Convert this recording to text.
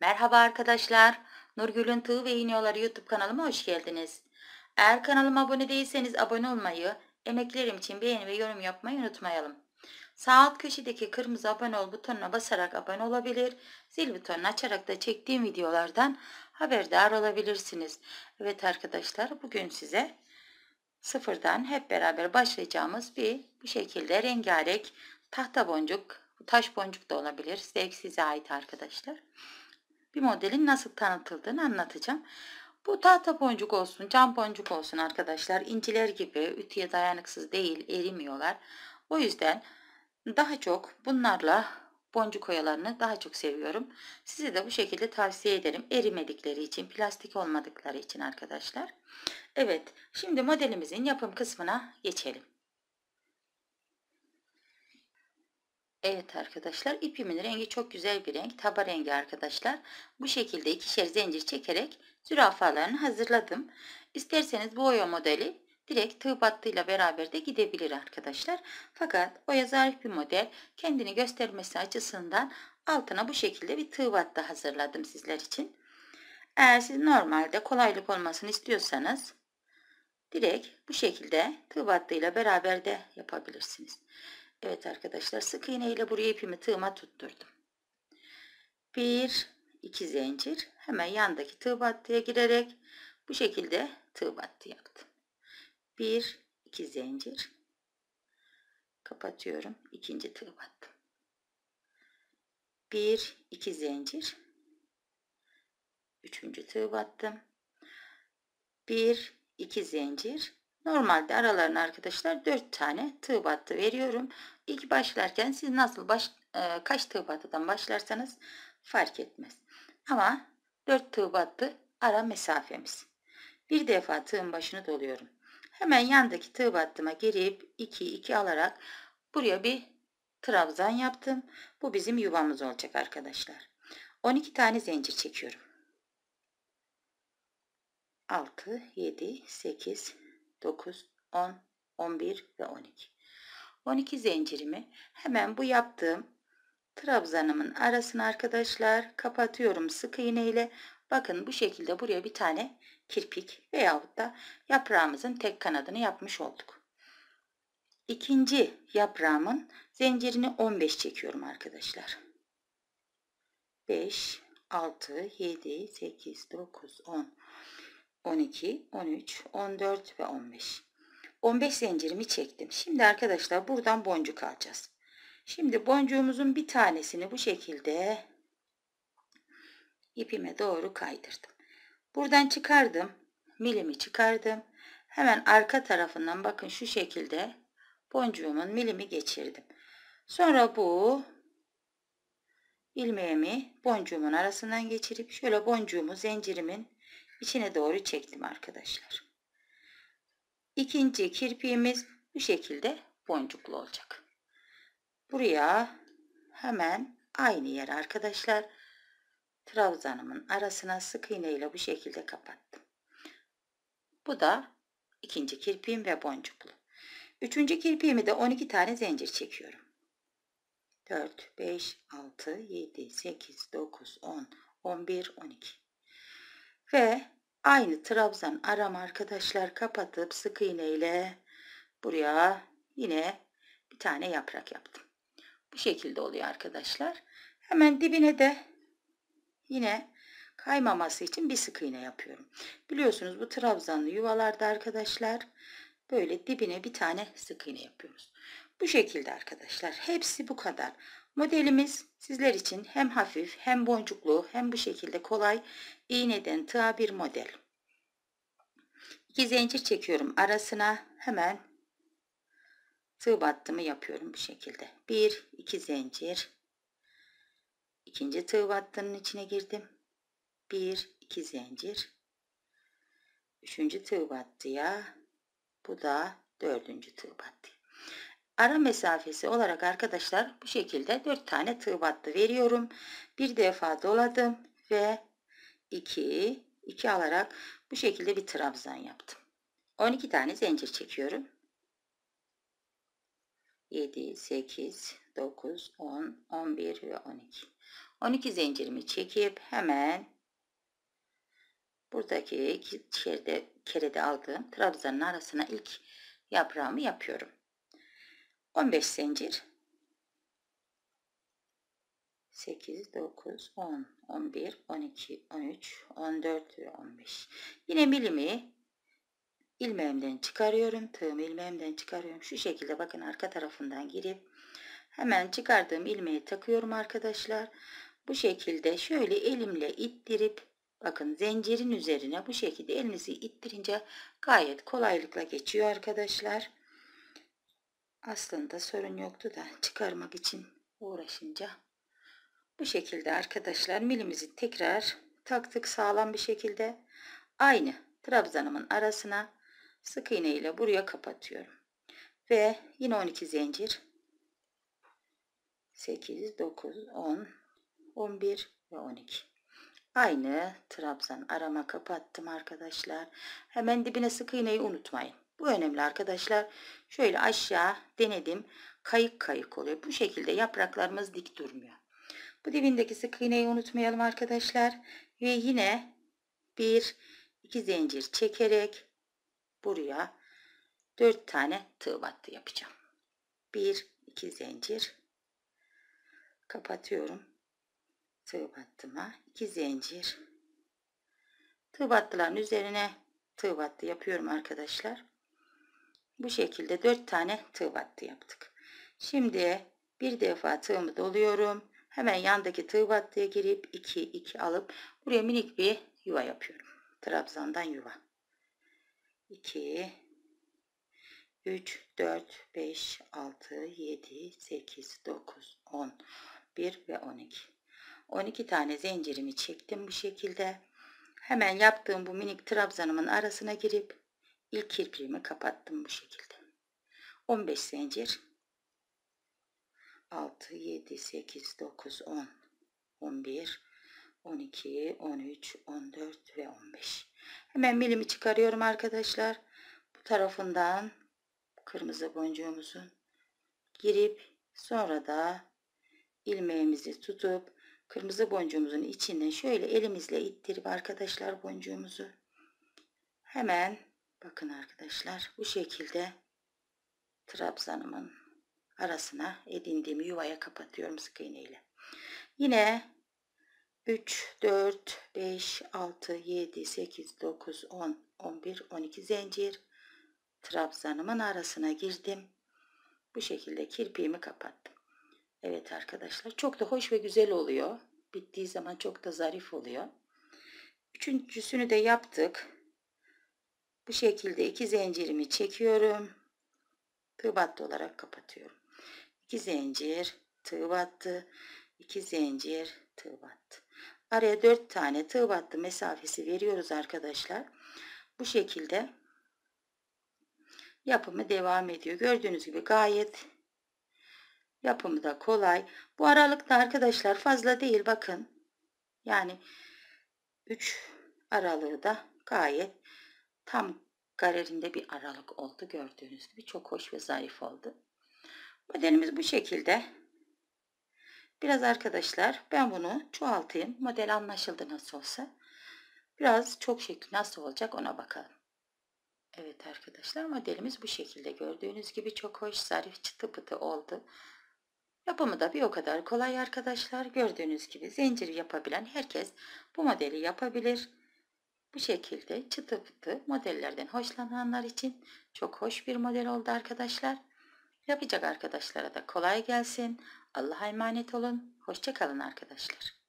Merhaba arkadaşlar. Nurgül'ün Tığ ve İğniyorları YouTube kanalıma hoş geldiniz. Eğer kanalıma abone değilseniz abone olmayı, emeklerim için beğeni ve yorum yapmayı unutmayalım. Sağ alt köşedeki kırmızı abone ol butonuna basarak abone olabilir, zil butonunu açarak da çektiğim videolardan haberdar olabilirsiniz. Evet arkadaşlar bugün size sıfırdan hep beraber başlayacağımız bir bu şekilde rengarenk tahta boncuk, taş boncuk da olabilir. Zevk size ait arkadaşlar. Arkadaşlar bir modelin nasıl tanıtıldığını anlatacağım. Bu tahta boncuk olsun, cam boncuk olsun arkadaşlar. İnciler gibi ütüye dayanıksız değil, erimiyorlar. O yüzden daha çok bunlarla boncuk oyalarını daha çok seviyorum. Size de bu şekilde tavsiye ederim. Erimedikleri için, plastik olmadıkları için arkadaşlar. Evet, şimdi modelimizin yapım kısmına geçelim. Evet arkadaşlar ipimin rengi çok güzel bir renk. Taba rengi arkadaşlar. Bu şekilde ikişer zincir çekerek zürafalarını hazırladım. isterseniz bu oya modeli direkt tığ battığıyla beraber de gidebilir arkadaşlar. Fakat oya zarif bir model. Kendini göstermesi açısından altına bu şekilde bir tığ battı hazırladım sizler için. Eğer siz normalde kolaylık olmasını istiyorsanız direkt bu şekilde tığ battığıyla beraber de yapabilirsiniz. Evet arkadaşlar sık iğne ile buraya ipimi tığıma tutturdum. Bir, iki zincir hemen yandaki tığ battıya girerek bu şekilde tığ battı yaptım. Bir, iki zincir kapatıyorum. ikinci tığ battım. Bir, iki zincir üçüncü tığ battım. Bir, iki zincir Normalde aralarına arkadaşlar 4 tane tığ battı veriyorum. İlk başlarken siz nasıl baş, e, kaç tığ battıdan başlarsanız fark etmez. Ama 4 tığ battı ara mesafemiz. Bir defa tığın başını doluyorum. Hemen yandaki tığ battıma girip 2 2 alarak buraya bir trabzan yaptım. Bu bizim yuvamız olacak arkadaşlar. 12 tane zincir çekiyorum. 6 7 8 9, 10, 11 ve 12. 12 zincirimi hemen bu yaptığım trabzanımın arasını arkadaşlar kapatıyorum sık iğne ile. Bakın bu şekilde buraya bir tane kirpik veyahut da yaprağımızın tek kanadını yapmış olduk. İkinci yaprağımın zincirini 15 çekiyorum arkadaşlar. 5, 6, 7, 8, 9, 10, 12, 13, 14 ve 15. 15 zincirimi çektim. Şimdi arkadaşlar buradan boncuk alacağız. Şimdi boncuğumuzun bir tanesini bu şekilde ipime doğru kaydırdım. Buradan çıkardım. Milimi çıkardım. Hemen arka tarafından bakın şu şekilde boncuğumun milimi geçirdim. Sonra bu ilmeğimi boncuğumun arasından geçirip şöyle boncuğumu zincirimin içine doğru çektim arkadaşlar. İkinci kirpiğimiz bu şekilde boncuklu olacak. Buraya hemen aynı yer arkadaşlar. Trabzanımın arasına sık iğne ile bu şekilde kapattım. Bu da ikinci kirpiğim ve boncuklu. Üçüncü kirpiğimi de 12 tane zincir çekiyorum. 4, 5, 6, 7, 8, 9, 10, 11, 12 ve aynı trabzan aram arkadaşlar kapatıp sık iğne ile buraya yine bir tane yaprak yaptım. Bu şekilde oluyor arkadaşlar. Hemen dibine de yine kaymaması için bir sık iğne yapıyorum. Biliyorsunuz bu trabzanlı yuvalarda arkadaşlar böyle dibine bir tane sık iğne yapıyoruz. Bu şekilde arkadaşlar hepsi bu kadar. Modelimiz sizler için hem hafif hem boncuklu hem bu şekilde kolay iğneden tığa bir model. İki zincir çekiyorum arasına hemen tığ battımı yapıyorum bu şekilde. Bir, iki zincir. ikinci tığ battının içine girdim. Bir, iki zincir. Üçüncü tığ battıya. Bu da dördüncü tığ battı. Ara mesafesi olarak arkadaşlar bu şekilde dört tane tığ battı veriyorum. Bir defa doladım ve 2, 2 alarak bu şekilde bir trabzan yaptım. 12 tane zincir çekiyorum. 7, 8, 9, 10, 11 ve 12. 12 zincirimi çekip hemen buradaki iki kerede aldığım trabzanın arasına ilk yaprağımı yapıyorum. 15 zincir 8, 9, 10, 11, 12, 13, 14 ve 15. Yine milimi ilmeğimden çıkarıyorum. Tığım ilmeğimden çıkarıyorum. Şu şekilde bakın arka tarafından girip hemen çıkardığım ilmeği takıyorum arkadaşlar. Bu şekilde şöyle elimle ittirip bakın zincirin üzerine bu şekilde elinizi ittirince gayet kolaylıkla geçiyor arkadaşlar. Aslında sorun yoktu da çıkarmak için uğraşınca bu şekilde arkadaşlar milimizi tekrar taktık sağlam bir şekilde. Aynı trabzanımın arasına sık iğne ile buraya kapatıyorum. Ve yine 12 zincir. 8, 9, 10, 11 ve 12. Aynı trabzan arama kapattım arkadaşlar. Hemen dibine sık iğneyi unutmayın. Bu önemli arkadaşlar. Şöyle aşağı denedim. Kayık kayık oluyor. Bu şekilde yapraklarımız dik durmuyor. Bu dibindeki sık iğneyi unutmayalım arkadaşlar. Ve yine bir iki zincir çekerek buraya dört tane tığ battı yapacağım. Bir iki zincir kapatıyorum tığ battıma iki zincir tığ battıların üzerine tığ battı yapıyorum arkadaşlar. Bu şekilde dört tane tığ battı yaptık. Şimdi bir defa tığımı doluyorum. Hemen yandaki tığ battıya girip 2 2 alıp buraya minik bir yuva yapıyorum. Trabzandan yuva. 2 3 4 5 6 7 8 9 10 1 ve 12. 12 tane zincirimi çektim bu şekilde. Hemen yaptığım bu minik trabzanımın arasına girip ilk kirpiğimi kapattım bu şekilde. 15 zincir 6, 7, 8, 9, 10, 11, 12, 13, 14 ve 15. Hemen milimi çıkarıyorum arkadaşlar. Bu tarafından kırmızı boncuğumuzun girip sonra da ilmeğimizi tutup kırmızı boncuğumuzun içine şöyle elimizle ittirip arkadaşlar boncuğumuzu hemen bakın arkadaşlar bu şekilde trabzanımın arasına edindiğim yuvaya kapatıyorum sık iğne Yine 3, 4, 5, 6, 7, 8, 9, 10, 11, 12 zincir trabzanımın arasına girdim. Bu şekilde kirpiğimi kapattım. Evet arkadaşlar çok da hoş ve güzel oluyor. Bittiği zaman çok da zarif oluyor. Üçüncüsünü de yaptık. Bu şekilde iki zincirimi çekiyorum. Tığ olarak kapatıyorum. 2 zincir tığ battı 2 zincir tığ battı araya 4 tane tığ battı mesafesi veriyoruz arkadaşlar bu şekilde yapımı devam ediyor gördüğünüz gibi gayet yapımı da kolay bu aralıkta arkadaşlar fazla değil bakın yani 3 aralığı da gayet tam kararında bir aralık oldu gördüğünüz gibi çok hoş ve zarif oldu Modelimiz bu şekilde. Biraz arkadaşlar ben bunu çoğaltayım. Model anlaşıldı nasıl olsa. Biraz çok şekil nasıl olacak ona bakalım. Evet arkadaşlar modelimiz bu şekilde. Gördüğünüz gibi çok hoş zarif çıtı pıtı oldu. Yapımı da bir o kadar kolay arkadaşlar. Gördüğünüz gibi zincir yapabilen herkes bu modeli yapabilir. Bu şekilde çıtı pıtı modellerden hoşlananlar için çok hoş bir model oldu arkadaşlar. Yapacak arkadaşlara da kolay gelsin. Allah'a emanet olun. Hoşçakalın arkadaşlar.